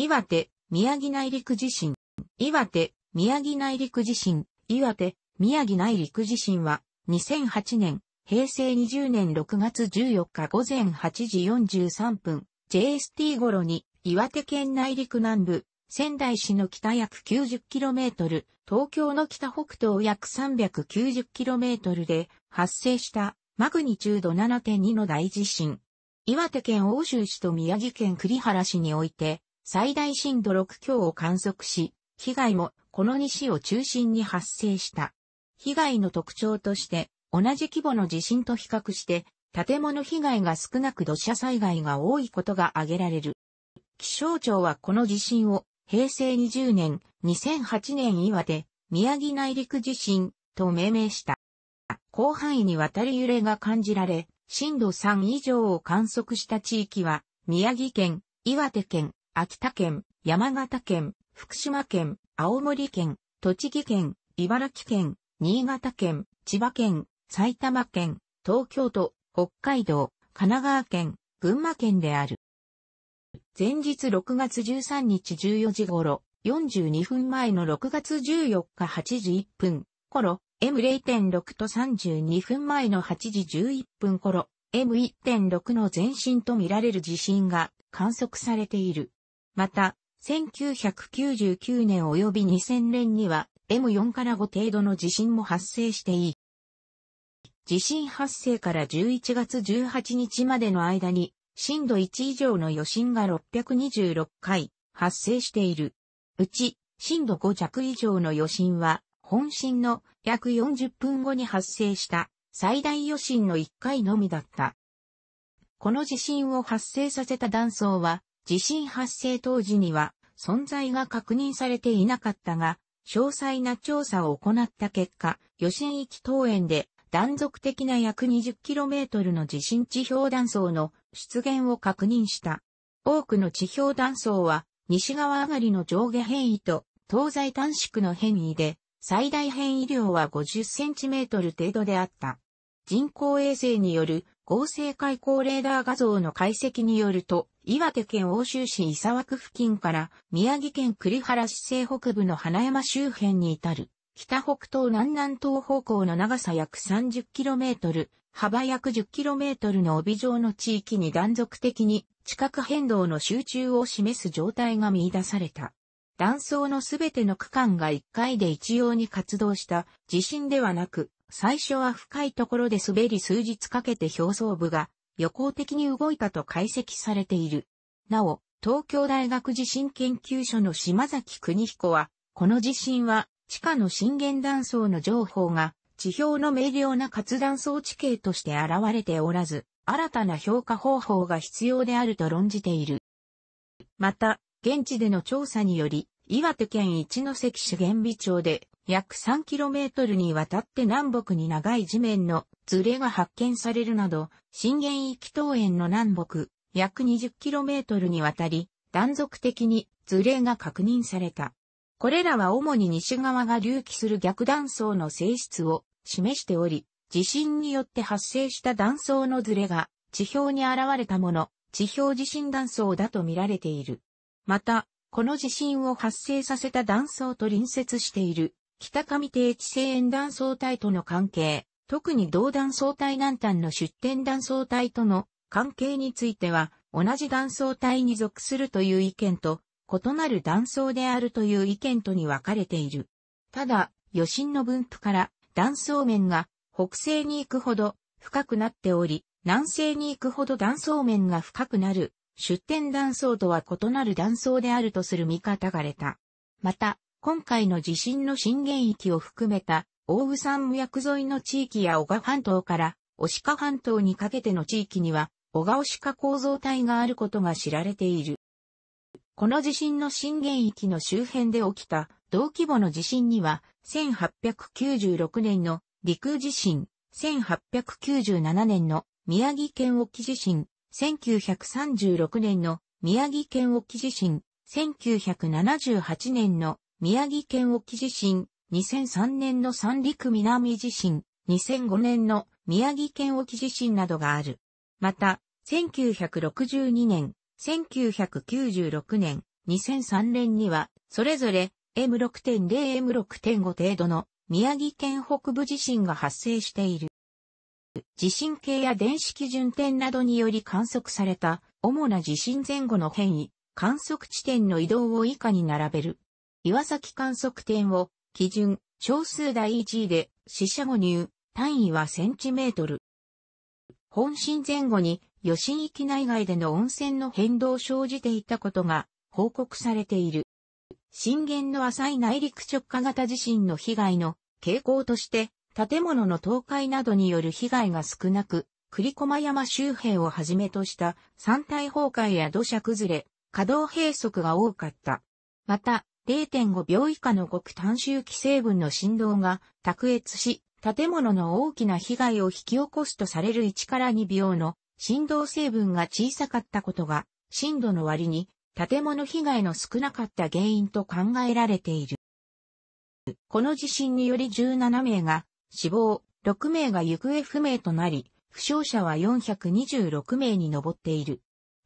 岩手、宮城内陸地震。岩手、宮城内陸地震。岩手、宮城内陸地震は、2008年、平成20年6月14日午前8時43分、JST 頃に、岩手県内陸南部、仙台市の北約 90km、東京の北北東約 390km で発生したマグニチュード7.2の大地震。岩手県欧州市と宮城県栗原市において最大震度6強を観測し、被害もこの西を中心に発生した。被害の特徴として、同じ規模の地震と比較して、建物被害が少なく土砂災害が多いことが挙げられる。気象庁はこの地震を平成20年、2008年岩手、宮城内陸地震と命名した。広範囲にわたり揺れが感じられ、震度3以上を観測した地域は、宮城県、岩手県、秋田県、山形県、福島県、青森県、栃木県、茨城県、新潟県、千葉県、埼玉県、東京都、北海道、神奈川県、群馬県である。前日6月13日14時頃、42分前の6月14日8時1分頃、M0.6 と32分前の8時11分頃、M1.6 の前震とみられる地震が観測されている。また、1999年及び2000年には M4 から5程度の地震も発生していい。地震発生から11月18日までの間に、震度1以上の余震が626回発生している。うち、震度5弱以上の余震は、本震の約40分後に発生した最大余震の1回のみだった。この地震を発生させた断層は、地震発生当時には存在が確認されていなかったが、詳細な調査を行った結果、余震域等園で断続的な約 20km の地震地表断層の出現を確認した。多くの地表断層は西側上がりの上下変異と東西短縮の変異で最大変異量は 50cm 程度であった。人工衛星による合成開口レーダー画像の解析によると、岩手県欧州市伊沢区付近から宮城県栗原市西北部の花山周辺に至る、北北東南南東方向の長さ約 30km、幅約 10km の帯状の地域に断続的に地殻変動の集中を示す状態が見出された。断層のすべての区間が1回で一様に活動した地震ではなく、最初は深いところで滑り数日かけて表層部が予行的に動いたと解析されている。なお、東京大学地震研究所の島崎邦彦は、この地震は地下の震源断層の情報が地表の明瞭な活断層地形として現れておらず、新たな評価方法が必要であると論じている。また、現地での調査により、岩手県一関市玄美町で約 3km にわたって南北に長い地面のズレが発見されるなど、震源域東園の南北、約 20km にわたり、断続的にズレが確認された。これらは主に西側が隆起する逆断層の性質を示しており、地震によって発生した断層のズレが地表に現れたもの、地表地震断層だと見られている。また、この地震を発生させた断層と隣接している北上低地性沿断層帯との関係、特に同断層帯南端の出展断層帯との関係については、同じ断層帯に属するという意見と、異なる断層であるという意見とに分かれている。ただ、余震の分布から断層面が北西に行くほど深くなっており、南西に行くほど断層面が深くなる、出展断層とは異なる断層であるとする見方がれた。また、今回の地震の震源域を含めた、大宇山脈沿いの地域や小川半島から、シ鹿半島にかけての地域には、小川シ鹿構造体があることが知られている。この地震の震源域の周辺で起きた同規模の地震には、1896年の陸地震、1897年の宮城県沖地震、1936年の宮城県沖地震、1978年の宮城県沖地震、2003年の三陸南地震、2005年の宮城県沖地震などがある。また、1962年、1996年、2003年には、それぞれ M6.0、M6.5 程度の宮城県北部地震が発生している。地震計や電子基準点などにより観測された主な地震前後の変異、観測地点の移動を以下に並べる。岩崎観測点を、基準、小数第1位で、死者誤入、単位はセンチメートル。本震前後に余震域内外での温泉の変動生じていたことが報告されている。震源の浅い内陸直下型地震の被害の傾向として、建物の倒壊などによる被害が少なく、栗駒山周辺をはじめとした山体崩壊や土砂崩れ、稼働閉塞が多かった。また、0.5秒以下の極端周期成分の振動が卓越し、建物の大きな被害を引き起こすとされる1から2秒の振動成分が小さかったことが、震度の割に建物被害の少なかった原因と考えられている。この地震により17名が死亡、6名が行方不明となり、負傷者は426名に上っている。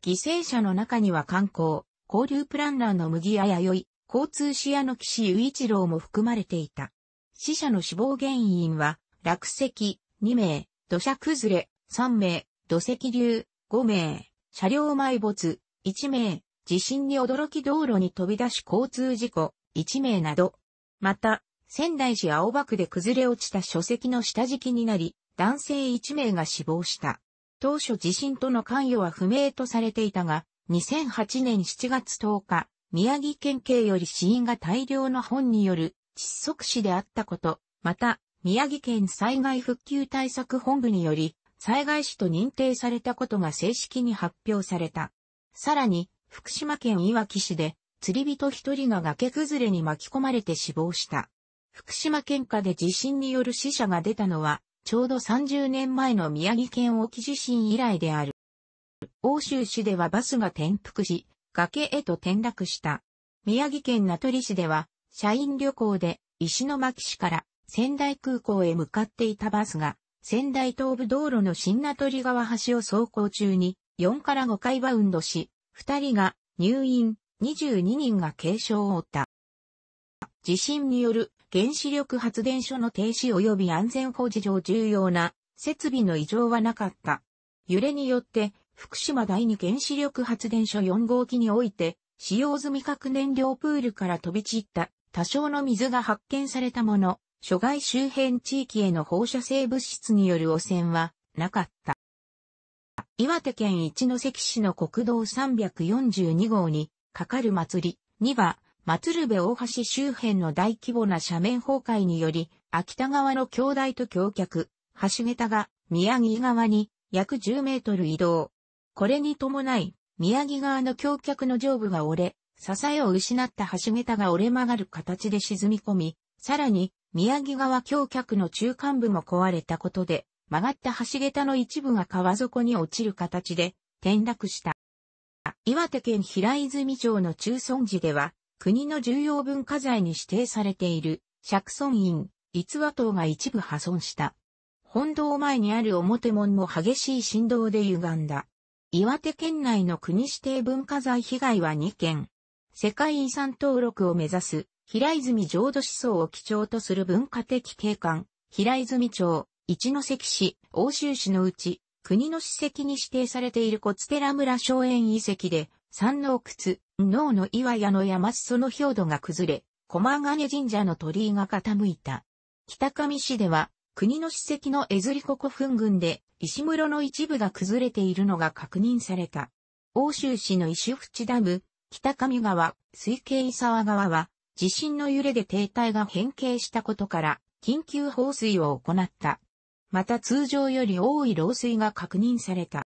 犠牲者の中には観光、交流プランナーの麦や弥生、交通視野の岸雄一郎も含まれていた。死者の死亡原因は、落石、2名、土砂崩れ、3名、土石流、5名、車両埋没、1名、地震に驚き道路に飛び出し交通事故、1名など。また、仙台市青葉区で崩れ落ちた書籍の下敷きになり、男性1名が死亡した。当初地震との関与は不明とされていたが、2008年7月10日、宮城県警より死因が大量の本による窒息死であったこと、また、宮城県災害復旧対策本部により、災害死と認定されたことが正式に発表された。さらに、福島県いわき市で、釣り人一人が崖崩れに巻き込まれて死亡した。福島県下で地震による死者が出たのは、ちょうど30年前の宮城県沖地震以来である。欧州市ではバスが転覆し、崖へと転落した。宮城県名取市では、社員旅行で石巻市から仙台空港へ向かっていたバスが、仙台東部道路の新名取川橋を走行中に4から5回バウンドし、2人が入院、22人が軽傷を負った。地震による原子力発電所の停止及び安全保持上重要な設備の異常はなかった。揺れによって福島第二原子力発電所4号機において、使用済み核燃料プールから飛び散った多少の水が発見されたもの、諸外周辺地域への放射性物質による汚染はなかった。岩手県一関市の国道342号にかかる祭りには、松部大橋周辺の大規模な斜面崩壊により、秋田側の橋台と橋脚、橋桁が宮城側に約10メートル移動。これに伴い、宮城側の橋脚の上部が折れ、支えを失った橋桁が折れ曲がる形で沈み込み、さらに、宮城側橋脚の中間部も壊れたことで、曲がった橋桁の一部が川底に落ちる形で転落した。岩手県平泉町の中村寺では、国の重要文化財に指定されている釈尊院、逸話塔が一部破損した。本堂前にある表門も激しい振動で歪んだ。岩手県内の国指定文化財被害は2件。世界遺産登録を目指す、平泉浄土思想を基調とする文化的景観、平泉町、一関市、欧州市のうち、国の史跡に指定されている小津寺村荘園遺跡で、山奥窟、能の岩屋の山裾の表土が崩れ、駒金神社の鳥居が傾いた。北上市では、国の史跡のエズリコ古墳群で石室の一部が崩れているのが確認された。欧州市の石淵ダム、北上川、水系伊沢川は、地震の揺れで停滞が変形したことから、緊急放水を行った。また通常より多い漏水が確認された。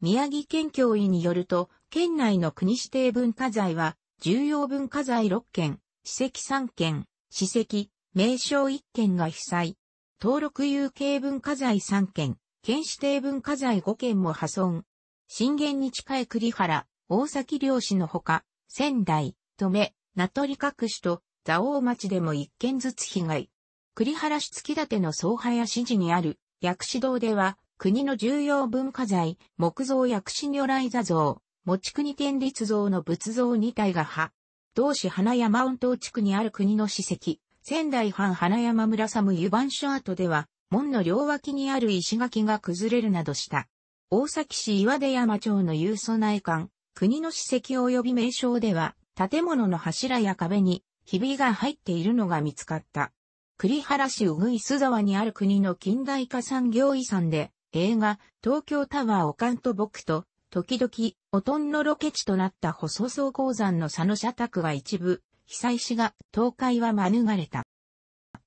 宮城県教委によると、県内の国指定文化財は、重要文化財6件、史跡3件、史跡、名称1件が被災、登録有形文化財3件、県指定文化財5件も破損。震源に近い栗原、大崎漁師のほか、仙台、止め、名取各市と、蔵王町でも1件ずつ被害。栗原市月立の総林寺にある、薬師堂では、国の重要文化財、木造薬師如来座像、持国天立像の仏像2体が破。同市花山温島地区にある国の史跡、仙台藩花山村サム湯番所跡では、門の両脇にある石垣が崩れるなどした。大崎市岩出山町の遊送内館、国の史跡及び名称では、建物の柱や壁に、ひびが入っているのが見つかった。栗原市うぐいす沢にある国の近代化産業遺産で、映画、東京タワーオカンと僕と、時々、おとんのロケ地となった細層鉱山の佐野社宅が一部、被災しが倒壊は免れた。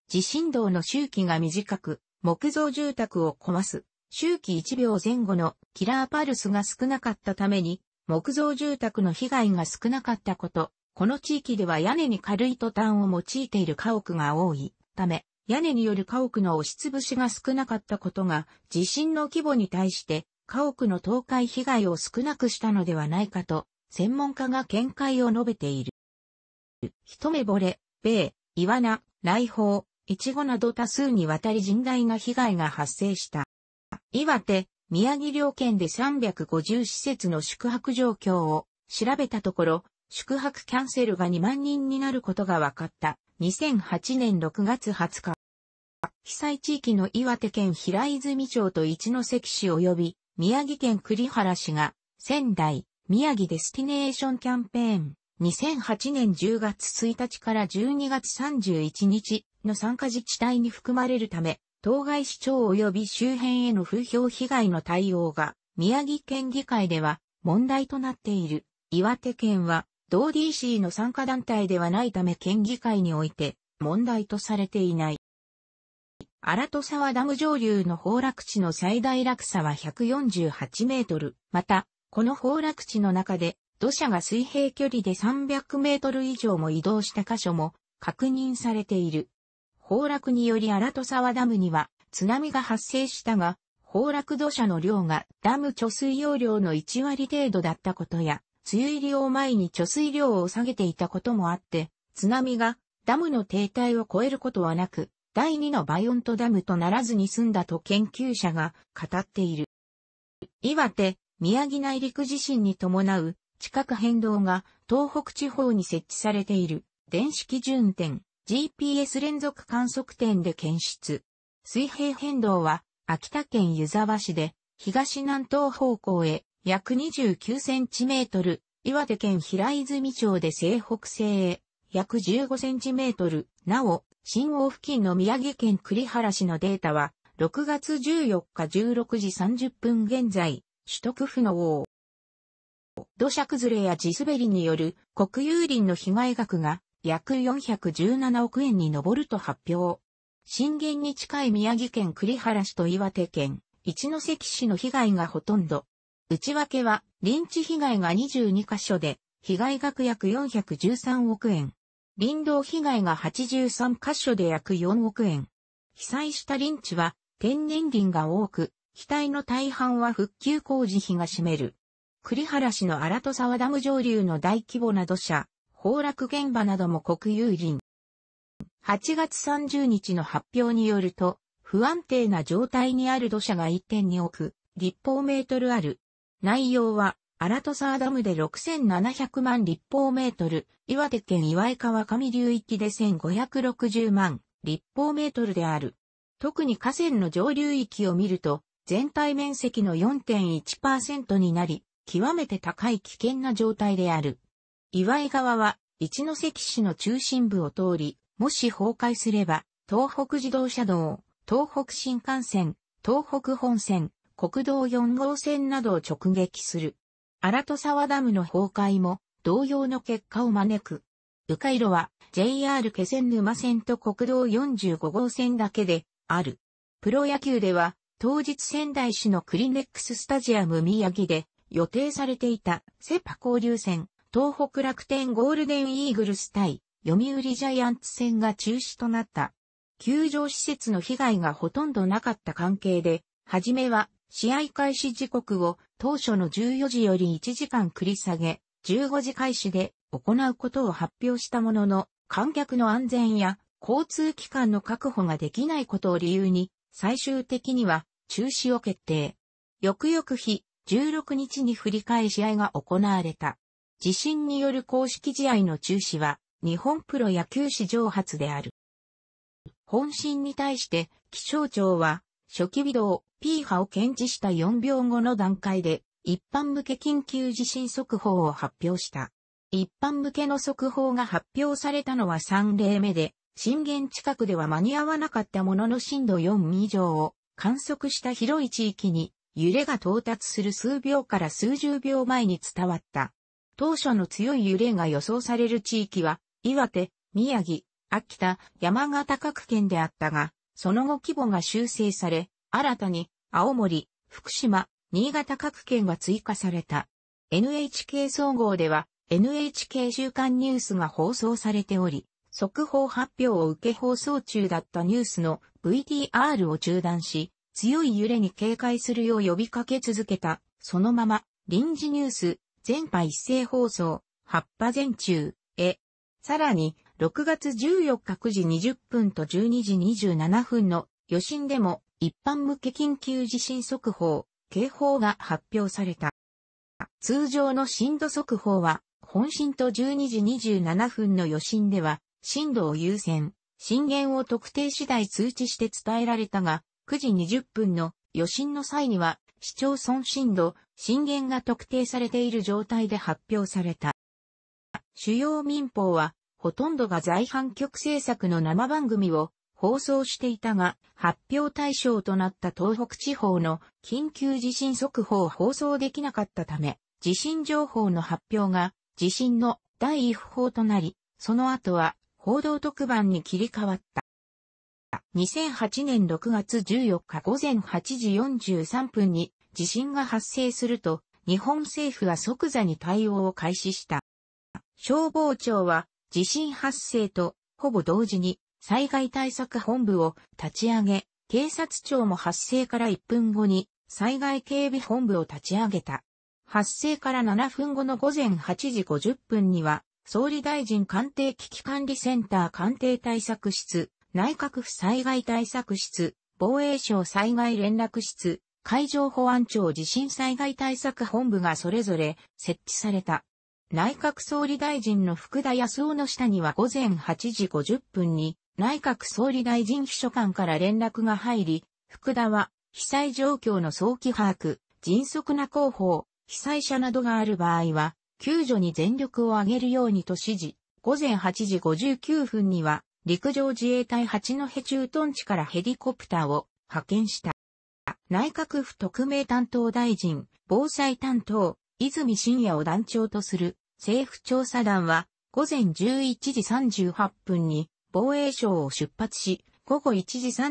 地震動の周期が短く、木造住宅を壊す、周期1秒前後のキラーパルスが少なかったために、木造住宅の被害が少なかったこと、この地域では屋根に軽いトタンを用いている家屋が多いため、屋根による家屋の押しつぶしが少なかったことが、地震の規模に対して家屋の倒壊被害を少なくしたのではないかと、専門家が見解を述べている。一目惚れ、米、イワナ、来訪、イチゴなど多数にわたり甚大な被害が発生した。岩手、宮城両県で350施設の宿泊状況を調べたところ、宿泊キャンセルが2万人になることが分かった。2008年6月20日。被災地域の岩手県平泉町と一関市及び宮城県栗原市が仙台、宮城デスティネーションキャンペーン2008年10月1日から12月31日の参加自治体に含まれるため、当該市長及び周辺への風評被害の対応が、宮城県議会では問題となっている。岩手県は、同 DC の参加団体ではないため県議会において問題とされていない。荒戸沢ダム上流の崩落地の最大落差は148メートル。また、この崩落地の中で土砂が水平距離で300メートル以上も移動した箇所も確認されている。崩落により荒戸沢ダムには津波が発生したが、崩落土砂の量がダム貯水容量の1割程度だったことや、梅雨入りを前に貯水量を下げていたこともあって、津波がダムの停滞を超えることはなく、第2のバイオントダムとならずに済んだと研究者が語っている。岩手、宮城内陸地震に伴う地殻変動が東北地方に設置されている電子基準点 GPS 連続観測点で検出。水平変動は秋田県湯沢市で東南東方向へ約29センチメートル、岩手県平泉町で西北西へ約15センチメートル、なお、新大付近の宮城県栗原市のデータは、6月14日16時30分現在、取得不能。土砂崩れや地滑りによる国有林の被害額が約417億円に上ると発表。震源に近い宮城県栗原市と岩手県一関市の被害がほとんど。内訳は林地被害が22カ所で被害額約413億円。林道被害が83カ所で約4億円。被災した林地は天然林が多く、機体の大半は復旧工事費が占める。栗原市の荒戸沢ダム上流の大規模な土砂、崩落現場なども国有林。8月30日の発表によると、不安定な状態にある土砂が1.2億立方メートルある。内容は、荒戸沢ダムで6700万立方メートル、岩手県岩井川上流域で1560万立方メートルである。特に河川の上流域を見ると、全体面積の4.1%になり、極めて高い危険な状態である。岩井川は、一関市の中心部を通り、もし崩壊すれば、東北自動車道、東北新幹線、東北本線、国道4号線などを直撃する。荒戸沢ダムの崩壊も同様の結果を招く。迂回路は JR 気仙沼線と国道45号線だけである。プロ野球では当日仙台市のクリネックススタジアム宮城で予定されていたセパ交流戦、東北楽天ゴールデンイーグルス対読売ジャイアンツ戦が中止となった。球場施設の被害がほとんどなかった関係で、はじめは試合開始時刻を当初の14時より1時間繰り下げ、15時開始で行うことを発表したものの、観客の安全や交通機関の確保ができないことを理由に、最終的には中止を決定。翌々日、16日に振り返し合いが行われた。地震による公式試合の中止は、日本プロ野球史上初である。本震に対して、気象庁は、初期微動 P 波を検知した4秒後の段階で、一般向け緊急地震速報を発表した。一般向けの速報が発表されたのは3例目で、震源近くでは間に合わなかったものの震度4以上を観測した広い地域に揺れが到達する数秒から数十秒前に伝わった。当初の強い揺れが予想される地域は、岩手、宮城、秋田、山形各県であったが、その後規模が修正され、新たに青森、福島、新潟各県が追加された。NHK 総合では NHK 週間ニュースが放送されており、速報発表を受け放送中だったニュースの VTR を中断し、強い揺れに警戒するよう呼びかけ続けた。そのまま、臨時ニュース、全波一斉放送、葉波全中、へ。さらに、6月14日9時20分と12時27分の余震でも一般向け緊急地震速報、警報が発表された。通常の震度速報は、本震と12時27分の余震では、震度を優先、震源を特定次第通知して伝えられたが、9時20分の余震の際には、市町村震度、震源が特定されている状態で発表された。主要民放は、ほとんどが在阪局制作の生番組を放送していたが、発表対象となった東北地方の緊急地震速報を放送できなかったため、地震情報の発表が地震の第一報となり、その後は報道特番に切り替わった。2008年6月14日午前8時43分に地震が発生すると、日本政府は即座に対応を開始した。消防庁は地震発生とほぼ同時に災害対策本部を立ち上げ、警察庁も発生から1分後に災害警備本部を立ち上げた。発生から7分後の午前8時50分には、総理大臣官邸危機管理センター官邸対策室、内閣府災害対策室、防衛省災害連絡室、海上保安庁地震災害対策本部がそれぞれ設置された。内閣総理大臣の福田康夫の下には午前8時50分に内閣総理大臣秘書官から連絡が入り、福田は被災状況の早期把握、迅速な広報、被災者などがある場合は、救助に全力を挙げるようにと指示。午前8時59分には、陸上自衛隊八戸駐屯地からヘリコプターを派遣した。内閣府特命担当大臣、防災担当、泉信也を団長とする政府調査団は午前11時38分に防衛省を出発し、午後1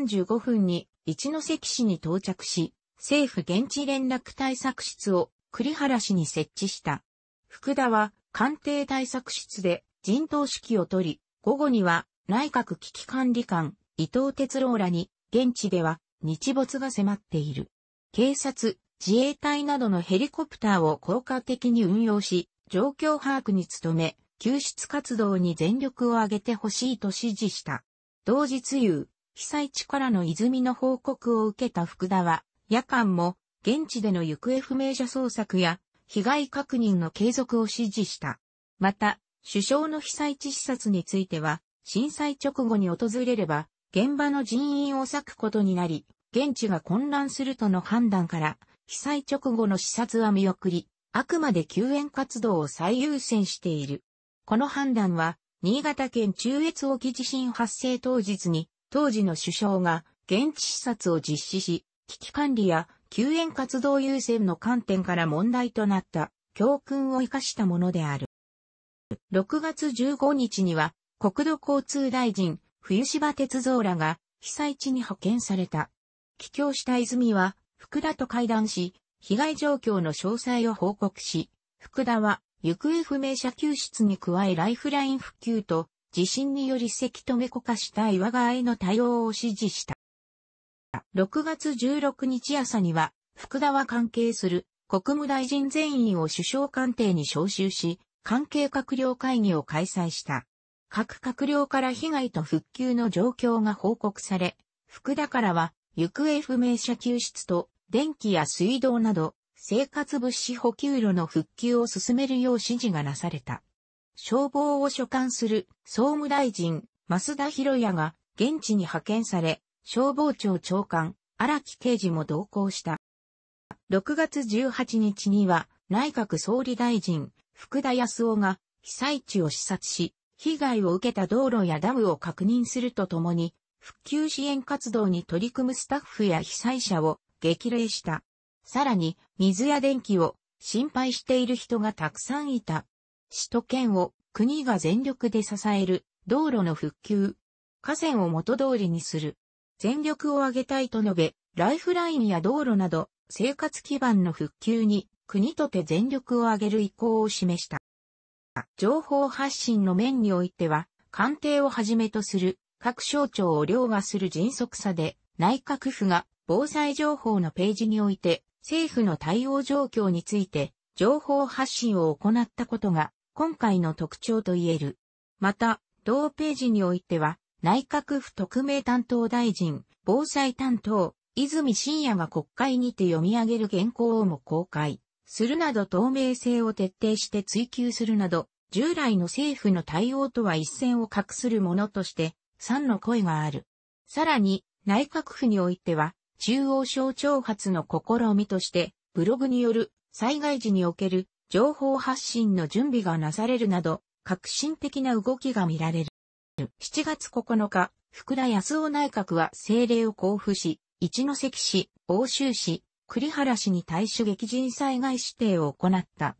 時35分に一関市に到着し、政府現地連絡対策室を栗原市に設置した。福田は官邸対策室で陣頭指揮を取り、午後には内閣危機管理官、伊藤哲郎らに、現地では日没が迫っている。警察、自衛隊などのヘリコプターを効果的に運用し、状況把握に努め、救出活動に全力を挙げてほしいと指示した。同日夕、被災地からの泉の報告を受けた福田は、夜間も現地での行方不明者捜索や被害確認の継続を指示した。また、首相の被災地視察については、震災直後に訪れれば、現場の人員を割くことになり、現地が混乱するとの判断から、被災直後の視察は見送り、あくまで救援活動を最優先している。この判断は、新潟県中越沖地震発生当日に、当時の首相が現地視察を実施し、危機管理や救援活動優先の観点から問題となった教訓を生かしたものである。6月15日には国土交通大臣、冬芝鉄三らが被災地に派遣された。帰郷した泉は、福田と会談し、被害状況の詳細を報告し、福田は、行方不明者救出に加えライフライン復旧と、地震によりせき止め固化した岩川への対応を指示した。6月16日朝には、福田は関係する国務大臣全員を首相官邸に招集し、関係閣僚会議を開催した。各閣僚から被害と復旧の状況が報告され、福田からは、行方不明者救出と、電気や水道など、生活物資補給路の復旧を進めるよう指示がなされた。消防を所管する総務大臣、増田博也が現地に派遣され、消防庁長官、荒木刑事も同行した。6月18日には内閣総理大臣、福田康夫が被災地を視察し、被害を受けた道路やダムを確認するとともに、復旧支援活動に取り組むスタッフや被災者を激励した。さらに、水や電気を心配している人がたくさんいた。首都圏を国が全力で支える道路の復旧、河川を元通りにする。全力を挙げたいと述べ、ライフラインや道路など生活基盤の復旧に国とて全力を挙げる意向を示した。情報発信の面においては、官邸をはじめとする各省庁を凌駕する迅速さで、内閣府が防災情報のページにおいて、政府の対応状況について、情報発信を行ったことが、今回の特徴と言える。また、同ページにおいては、内閣府特命担当大臣、防災担当、泉信也が国会にて読み上げる原稿をも公開。するなど透明性を徹底して追求するなど、従来の政府の対応とは一線を画するものとして、賛の声がある。さらに、内閣府においては、中央省庁発の試みとして、ブログによる災害時における情報発信の準備がなされるなど、革新的な動きが見られる。7月9日、福田康夫内閣は政令を交付し、一関市、欧州市、栗原市に対処激甚災害指定を行った。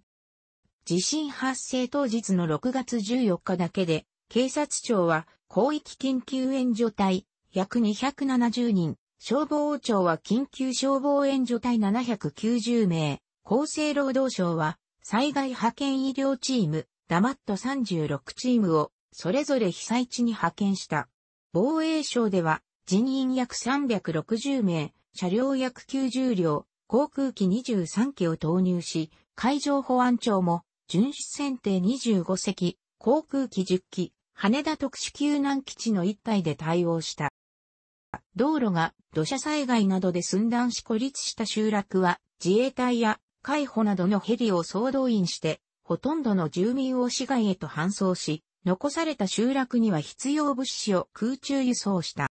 地震発生当日の6月14日だけで、警察庁は広域緊急援助隊約270人、消防庁は緊急消防援助隊790名、厚生労働省は災害派遣医療チーム、ダマット36チームをそれぞれ被災地に派遣した。防衛省では人員約360名、車両約90両、航空機23機を投入し、海上保安庁も、巡視船艇25隻、航空機10機、羽田特殊救難基地の一体で対応した。道路が土砂災害などで寸断し孤立した集落は、自衛隊や海保などのヘリを総動員して、ほとんどの住民を市外へと搬送し、残された集落には必要物資を空中輸送した。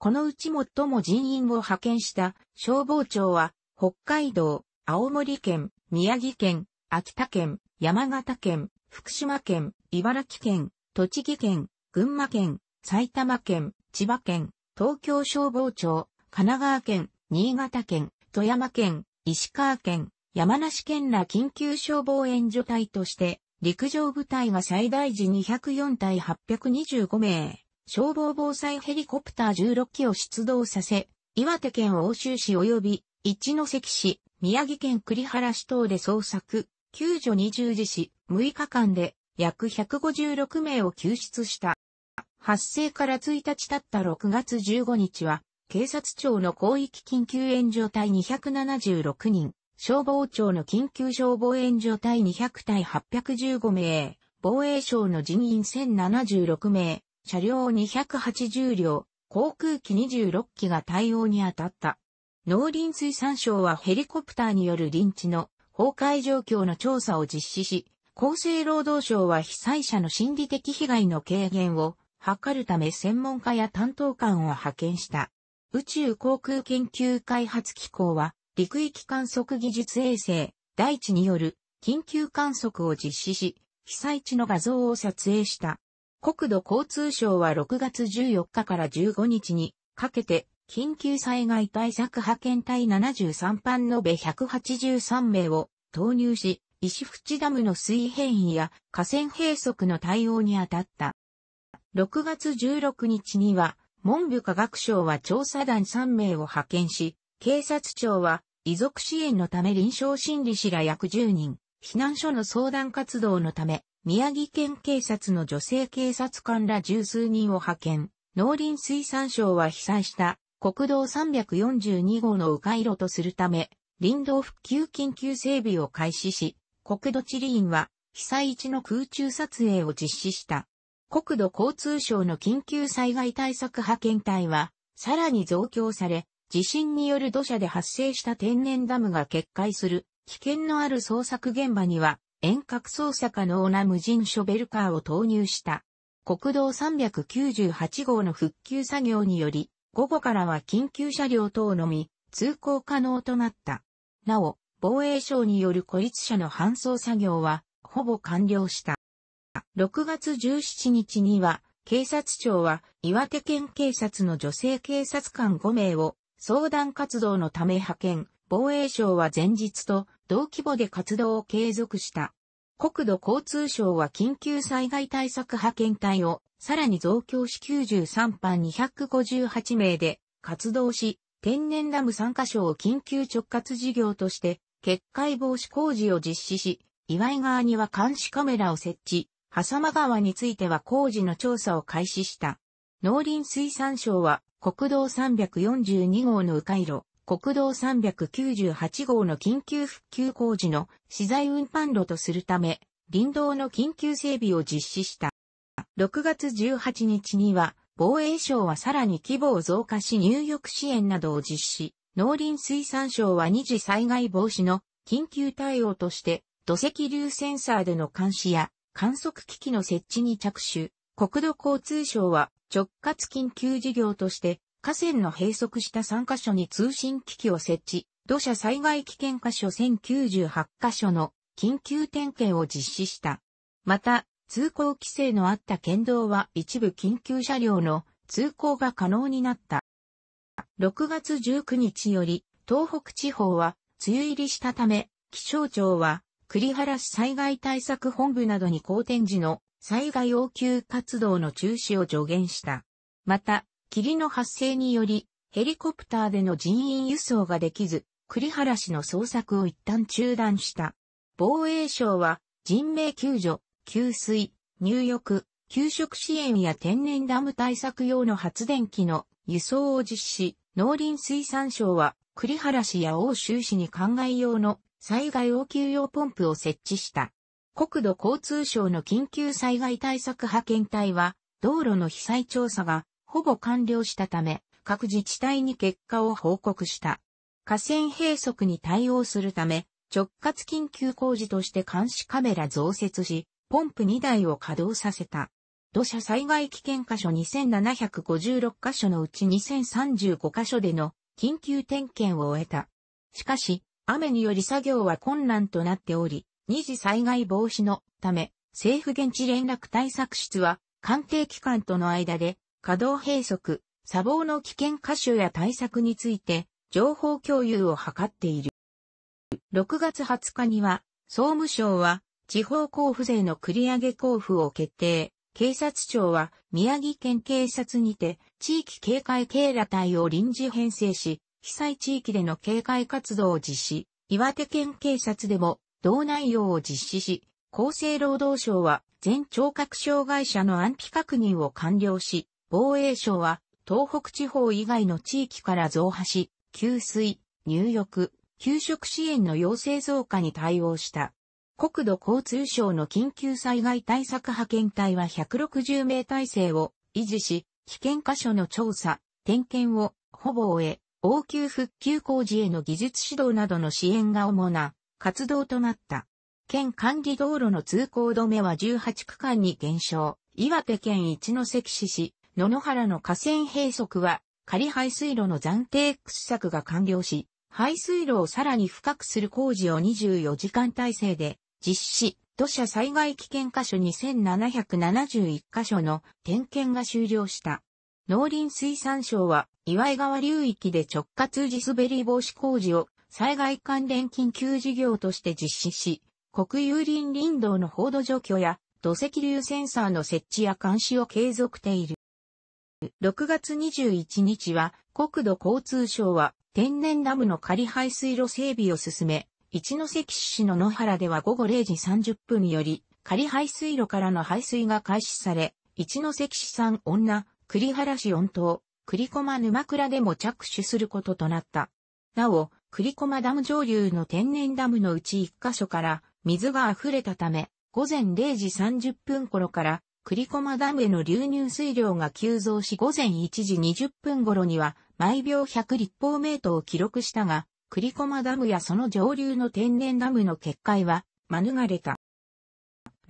このうち最も人員を派遣した消防庁は、北海道、青森県、宮城県、秋田県、山形県、福島県、茨城県、栃木県、群馬県、埼玉県、千葉県、東京消防庁、神奈川県、新潟県、富山県、石川県、山梨県ら緊急消防援助隊として、陸上部隊は最大時204対825名。消防防災ヘリコプター16機を出動させ、岩手県欧州市及び一関市、宮城県栗原市等で捜索、救助に従事し、6日間で約156名を救出した。発生から1日経った6月15日は、警察庁の広域緊急援助隊276人、消防庁の緊急消防援助隊200隊815名、防衛省の人員1076名、車両280両、航空機26機が対応に当たった。農林水産省はヘリコプターによる臨地の崩壊状況の調査を実施し、厚生労働省は被災者の心理的被害の軽減を図るため専門家や担当官を派遣した。宇宙航空研究開発機構は、陸域観測技術衛星、大地による緊急観測を実施し、被災地の画像を撮影した。国土交通省は6月14日から15日にかけて緊急災害対策派遣隊73班延べ183名を投入し、石淵ダムの水変異や河川閉塞の対応に当たった。6月16日には、文部科学省は調査団3名を派遣し、警察庁は遺族支援のため臨床心理士ら約10人、避難所の相談活動のため、宮城県警察の女性警察官ら十数人を派遣、農林水産省は被災した国道342号の迂回路とするため、林道復旧緊急整備を開始し、国土地理院は被災地の空中撮影を実施した。国土交通省の緊急災害対策派遣隊は、さらに増強され、地震による土砂で発生した天然ダムが決壊する危険のある捜索現場には遠隔操作可能な無人ショベルカーを投入した。国道398号の復旧作業により、午後からは緊急車両等のみ、通行可能となった。なお、防衛省による孤立者の搬送作業は、ほぼ完了した。6月17日には、警察庁は岩手県警察の女性警察官5名を相談活動のため派遣、防衛省は前日と同規模で活動を継続した。国土交通省は緊急災害対策派遣隊をさらに増強し93班258名で活動し、天然ダム3カ所を緊急直轄事業として決壊防止工事を実施し、岩井川には監視カメラを設置、狭間川については工事の調査を開始した。農林水産省は国道342号の迂回路、国道398号の緊急復旧工事の資材運搬路とするため、林道の緊急整備を実施した。6月18日には、防衛省はさらに規模を増加し入浴支援などを実施、農林水産省は二次災害防止の緊急対応として、土石流センサーでの監視や観測機器の設置に着手、国土交通省は直轄緊急事業として河川の閉塞した3カ所に通信機器を設置、土砂災害危険箇所1098カ所の緊急点検を実施した。また、通行規制のあった県道は一部緊急車両の通行が可能になった。6月19日より東北地方は梅雨入りしたため、気象庁は栗原市災害対策本部などに公転時の災害応急活動の中止を助言した。また、霧の発生により、ヘリコプターでの人員輸送ができず、栗原氏の捜索を一旦中断した。防衛省は、人命救助、給水、入浴、給食支援や天然ダム対策用の発電機の輸送を実施、農林水産省は、栗原市や欧州市に灌漑用の災害応急用ポンプを設置した。国土交通省の緊急災害対策派遣隊は、道路の被災調査がほぼ完了したため、各自治体に結果を報告した。河川閉塞に対応するため、直轄緊急工事として監視カメラ増設し、ポンプ2台を稼働させた。土砂災害危険箇所2756箇所のうち2035箇所での緊急点検を終えた。しかし、雨により作業は困難となっており、二次災害防止のため、政府現地連絡対策室は、官邸機関との間で稼働閉塞、砂防の危険箇所や対策について情報共有を図っている。6月20日には、総務省は地方交付税の繰り上げ交付を決定。警察庁は宮城県警察にて地域警戒警ら隊を臨時編成し、被災地域での警戒活動を実施、岩手県警察でも同内容を実施し、厚生労働省は全聴覚障害者の安否確認を完了し、防衛省は、東北地方以外の地域から増派し、給水、入浴、給食支援の要請増加に対応した。国土交通省の緊急災害対策派遣隊は160名体制を維持し、危険箇所の調査、点検をほぼ終え、応急復旧工事への技術指導などの支援が主な活動となった。県管理道路の通行止めは18区間に減少。岩手県一関市市、野々原の河川閉塞は、仮排水路の暫定掘削が完了し、排水路をさらに深くする工事を24時間体制で実施、土砂災害危険箇所2771箇所の点検が終了した。農林水産省は岩井川流域で直轄地滑り防止工事を災害関連緊急事業として実施し、国有林林道の報道除去や土石流センサーの設置や監視を継続している。6月21日は国土交通省は天然ダムの仮排水路整備を進め、一関市の野原では午後0時30分より仮排水路からの排水が開始され、一関市産女、栗原市温島、栗駒沼倉でも着手することとなった。なお、栗駒ダム上流の天然ダムのうち1カ所から水が溢れたため、午前0時30分頃から栗駒ダムへの流入水量が急増し午前1時20分頃には毎秒100立方メートルを記録したが、栗駒ダムやその上流の天然ダムの決壊は免れた。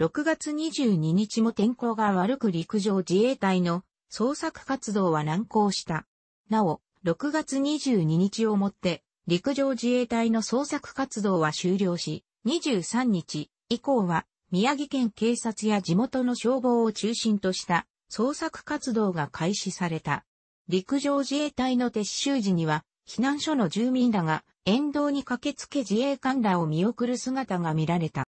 6月22日も天候が悪く陸上自衛隊の捜索活動は難航した。なお、6月22日をもって陸上自衛隊の捜索活動は終了し、23日以降は宮城県警察や地元の消防を中心とした捜索活動が開始された。陸上自衛隊の撤収時には、避難所の住民らが沿道に駆けつけ自衛官らを見送る姿が見られた。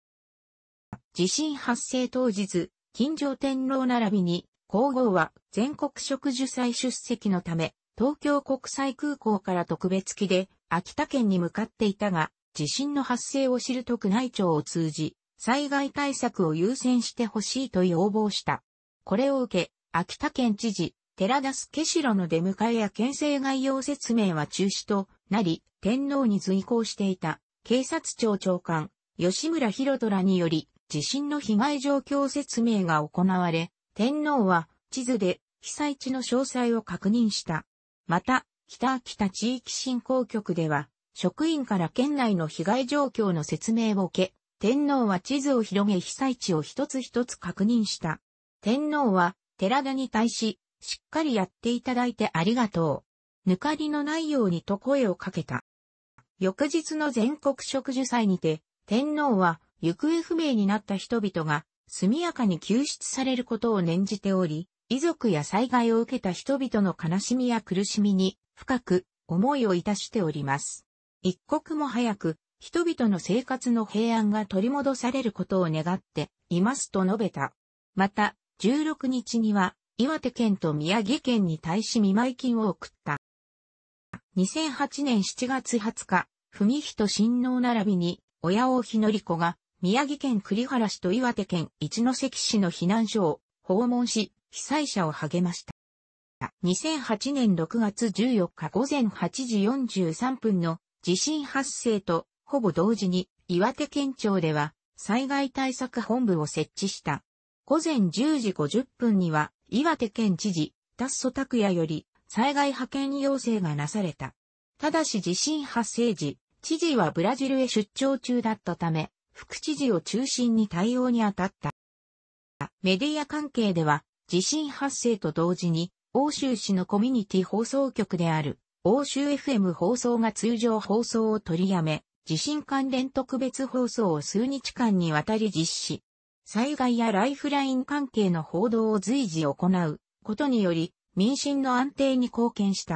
地震発生当日、近所天皇並びに、皇后は全国植樹祭出席のため、東京国際空港から特別機で秋田県に向かっていたが、地震の発生を知る特内庁を通じ、災害対策を優先してほしいと要望した。これを受け、秋田県知事、寺田助城の出迎えや県政概要説明は中止となり、天皇に随行していた警察庁長官、吉村博虎により、地震の被害状況説明が行われ、天皇は地図で被災地の詳細を確認した。また、北秋田地域振興局では、職員から県内の被害状況の説明を受け、天皇は地図を広げ被災地を一つ一つ確認した。天皇は、寺田に対し、しっかりやっていただいてありがとう。抜かりのないようにと声をかけた。翌日の全国植樹祭にて、天皇は、行方不明になった人々が、速やかに救出されることを念じており、遺族や災害を受けた人々の悲しみや苦しみに、深く、思いをいたしております。一刻も早く、人々の生活の平安が取り戻されることを願っていますと述べた。また、16日には、岩手県と宮城県に対し見舞い金を送った。2008年7月20日、文人親王並びに、親王日典子が、宮城県栗原市と岩手県一関市の避難所を訪問し、被災者を励ました。2008年6月14日午前8時43分の地震発生とほぼ同時に岩手県庁では災害対策本部を設置した。午前10時50分には岩手県知事、達祖拓也より災害派遣要請がなされた。ただし地震発生時、知事はブラジルへ出張中だったため、副知事を中心に対応に当たった。メディア関係では、地震発生と同時に、欧州市のコミュニティ放送局である、欧州 FM 放送が通常放送を取りやめ、地震関連特別放送を数日間にわたり実施。災害やライフライン関係の報道を随時行うことにより民心の安定に貢献した。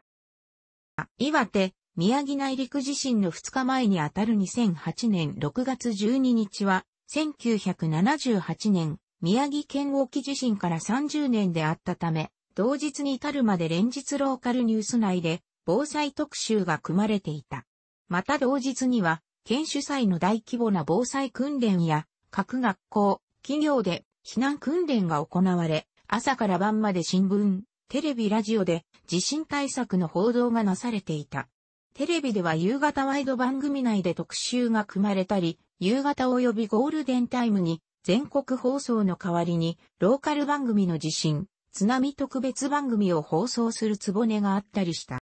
岩手、宮城内陸地震の2日前にあたる2008年6月12日は、1978年、宮城県沖地震から30年であったため、同日に至るまで連日ローカルニュース内で防災特集が組まれていた。また同日には、県主催の大規模な防災訓練や、各学校、企業で避難訓練が行われ、朝から晩まで新聞、テレビラジオで地震対策の報道がなされていた。テレビでは夕方ワイド番組内で特集が組まれたり、夕方及びゴールデンタイムに全国放送の代わりにローカル番組の地震、津波特別番組を放送するつぼねがあったりした。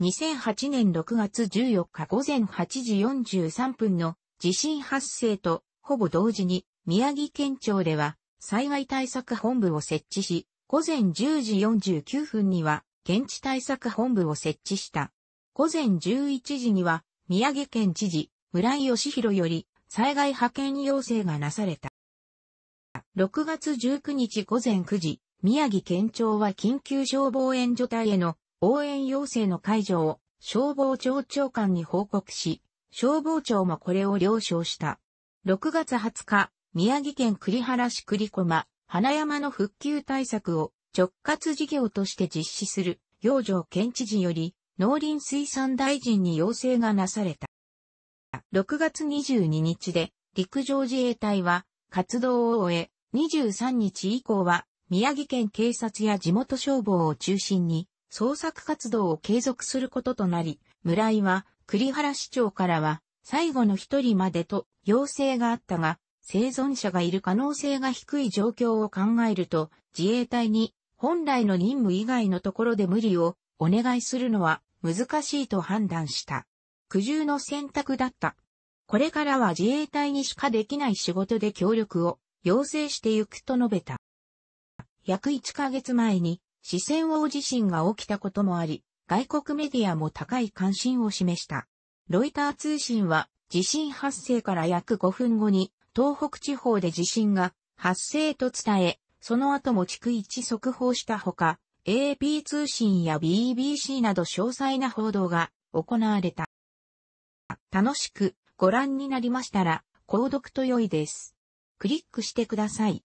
2008年6月14日午前8時43分の地震発生とほぼ同時に宮城県庁では災害対策本部を設置し、午前10時49分には現地対策本部を設置した。午前11時には宮城県知事村井義弘より災害派遣要請がなされた。6月19日午前9時、宮城県庁は緊急消防援助隊への応援要請の解除を消防庁長官に報告し、消防庁もこれを了承した。6月20日、宮城県栗原市栗駒、花山の復旧対策を直轄事業として実施する、養生県知事より、農林水産大臣に要請がなされた。6月22日で、陸上自衛隊は活動を終え、23日以降は、宮城県警察や地元消防を中心に、創作活動を継続することとなり、村井は栗原市長からは最後の一人までと要請があったが、生存者がいる可能性が低い状況を考えると、自衛隊に本来の任務以外のところで無理をお願いするのは難しいと判断した。苦渋の選択だった。これからは自衛隊にしかできない仕事で協力を要請してゆくと述べた。約1ヶ月前に四川王地震が起きたこともあり、外国メディアも高い関心を示した。ロイター通信は、地震発生から約5分後に、東北地方で地震が発生と伝え、その後も逐一速報したほか、AP 通信や BBC など詳細な報道が行われた。楽しくご覧になりましたら、購読と良いです。クリックしてください。